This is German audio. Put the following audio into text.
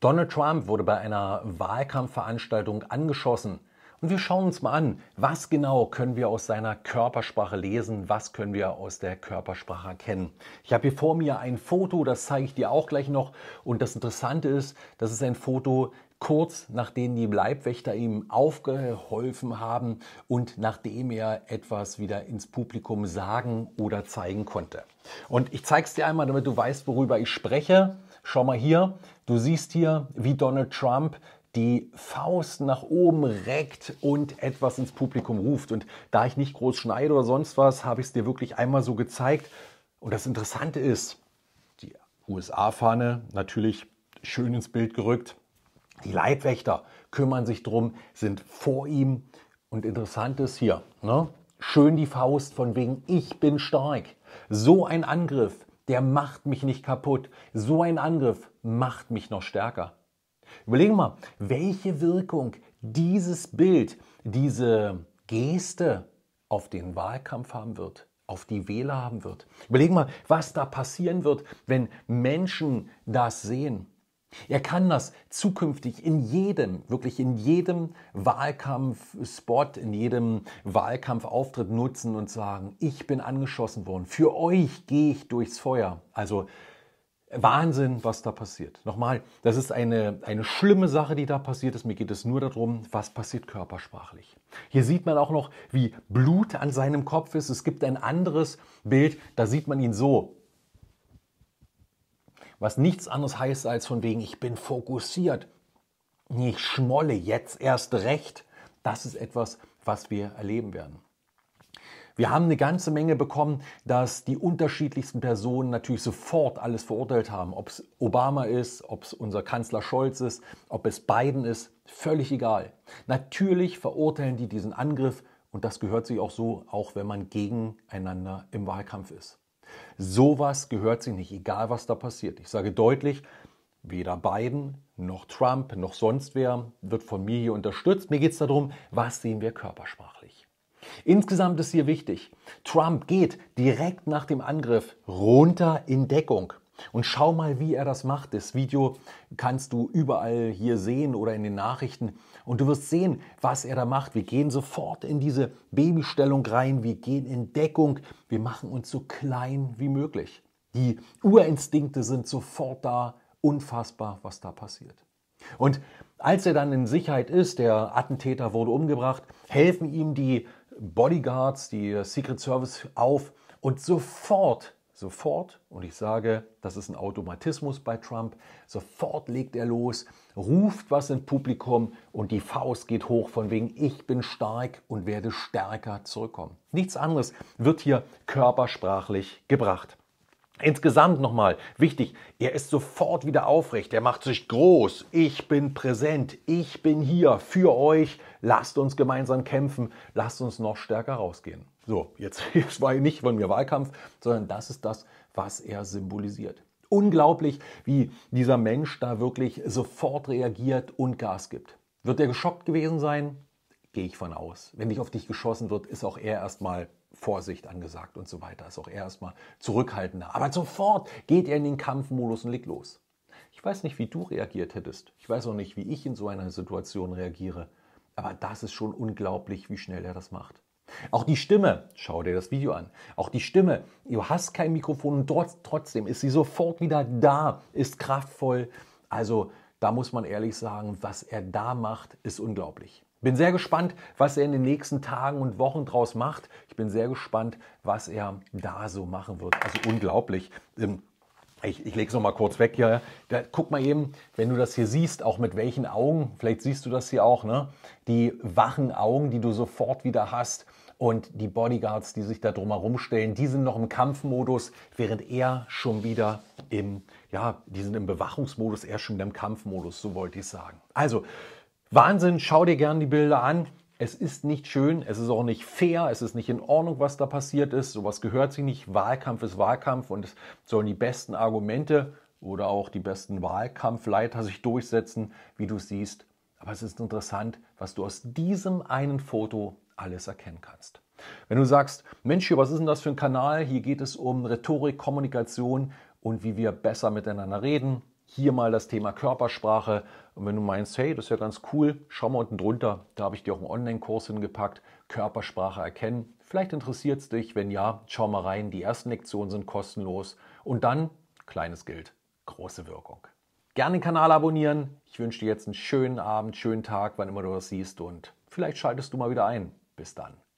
Donald Trump wurde bei einer Wahlkampfveranstaltung angeschossen. Und wir schauen uns mal an, was genau können wir aus seiner Körpersprache lesen, was können wir aus der Körpersprache erkennen. Ich habe hier vor mir ein Foto, das zeige ich dir auch gleich noch. Und das Interessante ist, das ist ein Foto, kurz nachdem die Leibwächter ihm aufgeholfen haben und nachdem er etwas wieder ins Publikum sagen oder zeigen konnte. Und ich zeige es dir einmal, damit du weißt, worüber ich spreche. Schau mal hier, du siehst hier, wie Donald Trump die Faust nach oben reckt und etwas ins Publikum ruft. Und da ich nicht groß schneide oder sonst was, habe ich es dir wirklich einmal so gezeigt. Und das Interessante ist, die USA-Fahne natürlich schön ins Bild gerückt. Die Leibwächter kümmern sich drum, sind vor ihm. Und interessant ist hier, ne? schön die Faust von wegen, ich bin stark. So ein Angriff der macht mich nicht kaputt. So ein Angriff macht mich noch stärker. Überlegen wir mal, welche Wirkung dieses Bild, diese Geste auf den Wahlkampf haben wird, auf die Wähler haben wird. Überlegen wir mal, was da passieren wird, wenn Menschen das sehen. Er kann das zukünftig in jedem, wirklich in jedem Wahlkampfspot, in jedem Wahlkampfauftritt nutzen und sagen, ich bin angeschossen worden, für euch gehe ich durchs Feuer. Also Wahnsinn, was da passiert. Nochmal, das ist eine, eine schlimme Sache, die da passiert ist. Mir geht es nur darum, was passiert körpersprachlich. Hier sieht man auch noch, wie Blut an seinem Kopf ist. Es gibt ein anderes Bild, da sieht man ihn so was nichts anderes heißt als von wegen, ich bin fokussiert, ich schmolle jetzt erst recht. Das ist etwas, was wir erleben werden. Wir haben eine ganze Menge bekommen, dass die unterschiedlichsten Personen natürlich sofort alles verurteilt haben. Ob es Obama ist, ob es unser Kanzler Scholz ist, ob es Biden ist, völlig egal. Natürlich verurteilen die diesen Angriff und das gehört sich auch so, auch wenn man gegeneinander im Wahlkampf ist. Sowas gehört sich nicht, egal was da passiert. Ich sage deutlich, weder Biden noch Trump noch sonst wer wird von mir hier unterstützt. Mir geht es darum, was sehen wir körpersprachlich. Insgesamt ist hier wichtig, Trump geht direkt nach dem Angriff runter in Deckung. Und schau mal, wie er das macht. Das Video kannst du überall hier sehen oder in den Nachrichten. Und du wirst sehen, was er da macht. Wir gehen sofort in diese Babystellung rein. Wir gehen in Deckung. Wir machen uns so klein wie möglich. Die Urinstinkte sind sofort da. Unfassbar, was da passiert. Und als er dann in Sicherheit ist, der Attentäter wurde umgebracht, helfen ihm die Bodyguards, die Secret Service auf und sofort sofort, und ich sage, das ist ein Automatismus bei Trump, sofort legt er los, ruft was ins Publikum und die Faust geht hoch von wegen, ich bin stark und werde stärker zurückkommen. Nichts anderes wird hier körpersprachlich gebracht. Insgesamt nochmal wichtig, er ist sofort wieder aufrecht, er macht sich groß, ich bin präsent, ich bin hier für euch, lasst uns gemeinsam kämpfen, lasst uns noch stärker rausgehen. So, jetzt, jetzt war nicht von mir Wahlkampf, sondern das ist das, was er symbolisiert. Unglaublich, wie dieser Mensch da wirklich sofort reagiert und Gas gibt. Wird er geschockt gewesen sein? Gehe ich von aus. Wenn nicht auf dich geschossen wird, ist auch er erstmal Vorsicht angesagt und so weiter. Ist auch er erstmal zurückhaltender. Aber sofort geht er in den Kampfmodus und legt los. Ich weiß nicht, wie du reagiert hättest. Ich weiß auch nicht, wie ich in so einer Situation reagiere. Aber das ist schon unglaublich, wie schnell er das macht. Auch die Stimme, schau dir das Video an, auch die Stimme, du hast kein Mikrofon und dort, trotzdem ist sie sofort wieder da, ist kraftvoll. Also da muss man ehrlich sagen, was er da macht, ist unglaublich. Bin sehr gespannt, was er in den nächsten Tagen und Wochen draus macht. Ich bin sehr gespannt, was er da so machen wird. Also unglaublich. Ähm, ich, ich lege es nochmal kurz weg hier. Da, guck mal eben, wenn du das hier siehst, auch mit welchen Augen, vielleicht siehst du das hier auch, ne? Die wachen Augen, die du sofort wieder hast und die Bodyguards, die sich da drumherum stellen, die sind noch im Kampfmodus, während er schon wieder im, ja, die sind im Bewachungsmodus, er schon wieder im Kampfmodus, so wollte ich sagen. Also, Wahnsinn, schau dir gerne die Bilder an. Es ist nicht schön, es ist auch nicht fair, es ist nicht in Ordnung, was da passiert ist. Sowas gehört sich nicht. Wahlkampf ist Wahlkampf und es sollen die besten Argumente oder auch die besten Wahlkampfleiter sich durchsetzen, wie du siehst. Aber es ist interessant, was du aus diesem einen Foto alles erkennen kannst. Wenn du sagst, Mensch, was ist denn das für ein Kanal? Hier geht es um Rhetorik, Kommunikation und wie wir besser miteinander reden, hier mal das Thema Körpersprache. Und wenn du meinst, hey, das ist ja ganz cool, schau mal unten drunter, da habe ich dir auch einen Online-Kurs hingepackt, Körpersprache erkennen. Vielleicht interessiert es dich, wenn ja, schau mal rein, die ersten Lektionen sind kostenlos. Und dann, kleines gilt, große Wirkung. Gerne den Kanal abonnieren. Ich wünsche dir jetzt einen schönen Abend, schönen Tag, wann immer du das siehst und vielleicht schaltest du mal wieder ein. Bis dann.